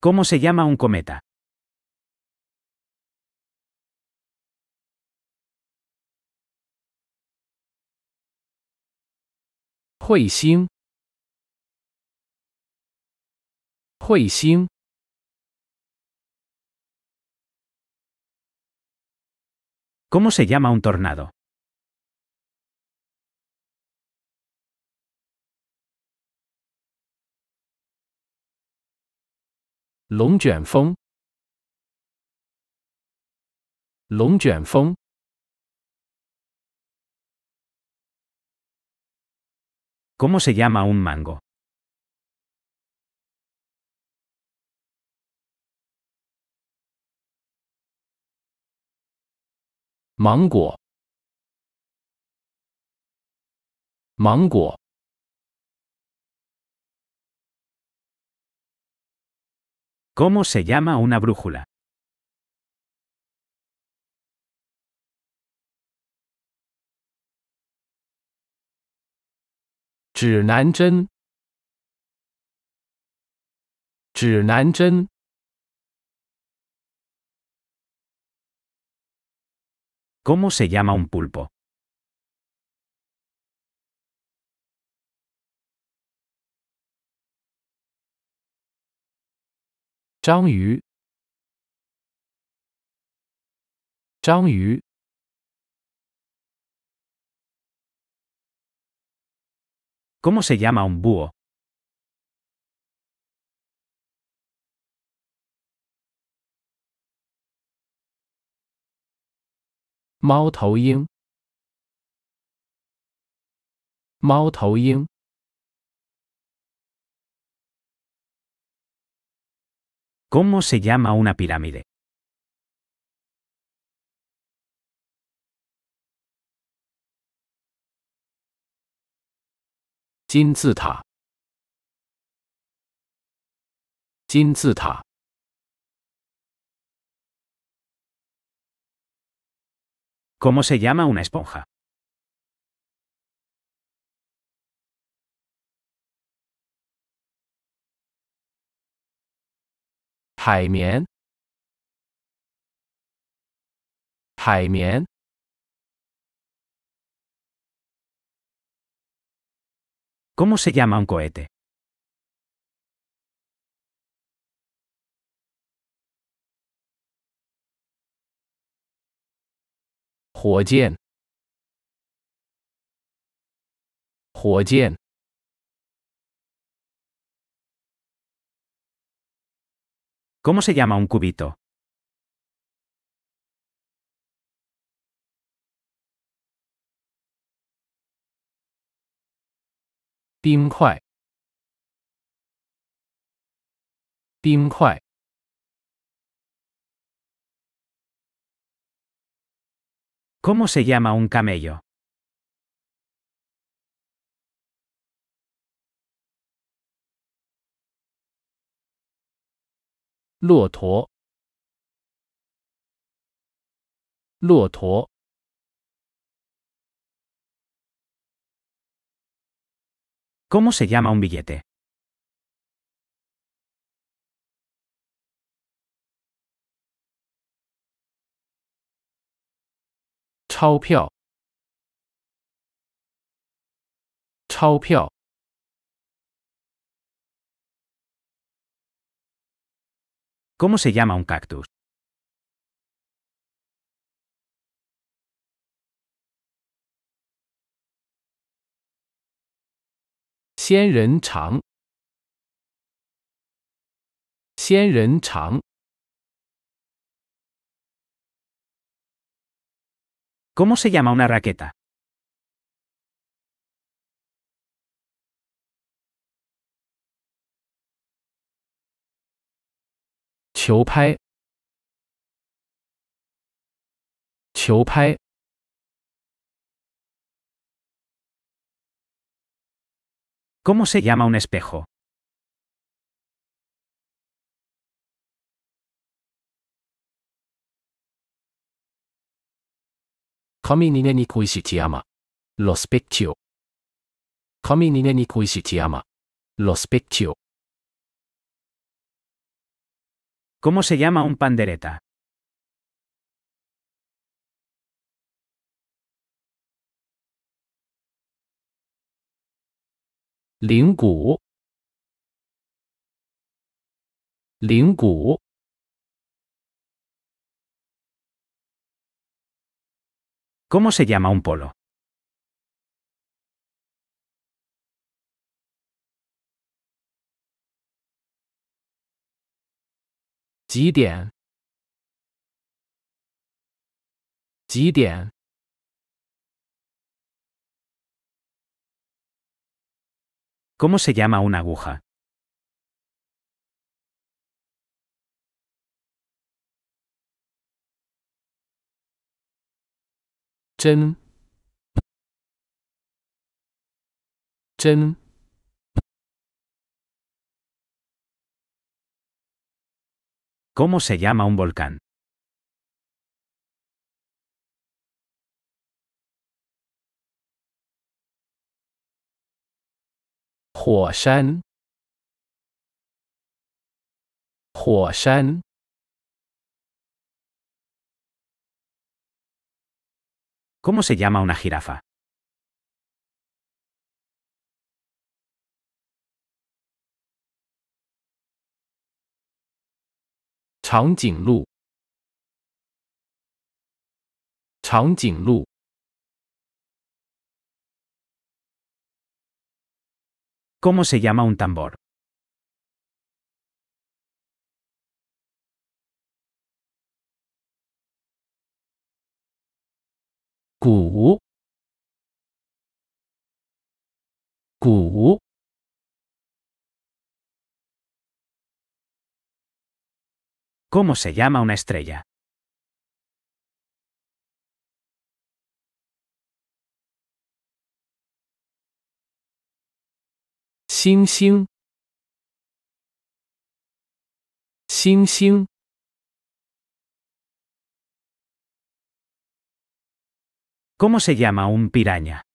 ¿Cómo se llama un cometa? ¿Cómo se llama un tornado? 龙卷风，龙卷风。Cómo se llama un mango？芒果，芒果。¿Cómo se llama una brújula? ¿Cómo se llama un pulpo? 章鱼，章鱼。Cómo se llama un buho？猫头鹰，猫头鹰。¿Cómo se llama una pirámide? ta ¿Cómo se llama una esponja? Jamien, Jamien, ¿cómo se llama un cohete? Huoyen. Huoyen. ¿Cómo se llama un cubito? ¿Cómo se llama un camello? 骆驼，骆驼。怎么？se llama un billete？钞票，钞票。¿Cómo se llama un cactus? chang. ¿Cómo se llama una raqueta? ¿Cómo se llama un espejo? Cominine ni cui si chiama. Lo specchio. Cominine ni cui si ¿Cómo se llama un pandereta? Linggu. Linggu. ¿Cómo se llama un polo? ¿Cómo se llama una aguja? Chen. Chen. ¿Cómo se llama un volcán? Huoshan. Huoshan. ¿Cómo se llama una jirafa? 长颈鹿，长颈鹿。Cómo se llama un tambor？鼓，鼓。¿Cómo se llama una estrella? Sin xing. ¿Cómo se llama un piraña?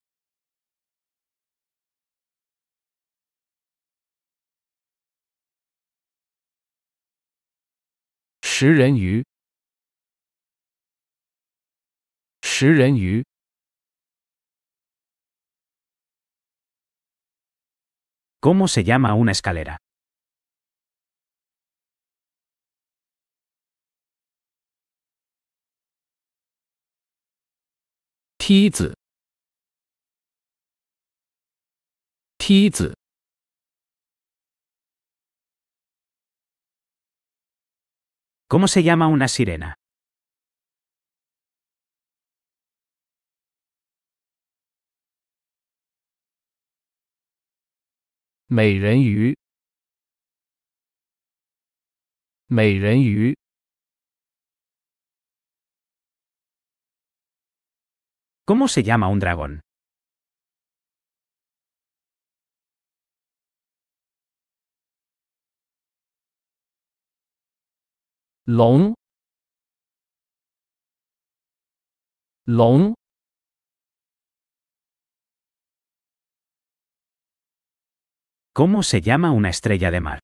食人鱼，食人鱼。cómo se llama una escalera？梯子，梯子。¿Cómo se llama una sirena? Meirenyu. ¿Cómo se llama un dragón? ¿Long? ¿Long? ¿Cómo se llama una estrella de mar?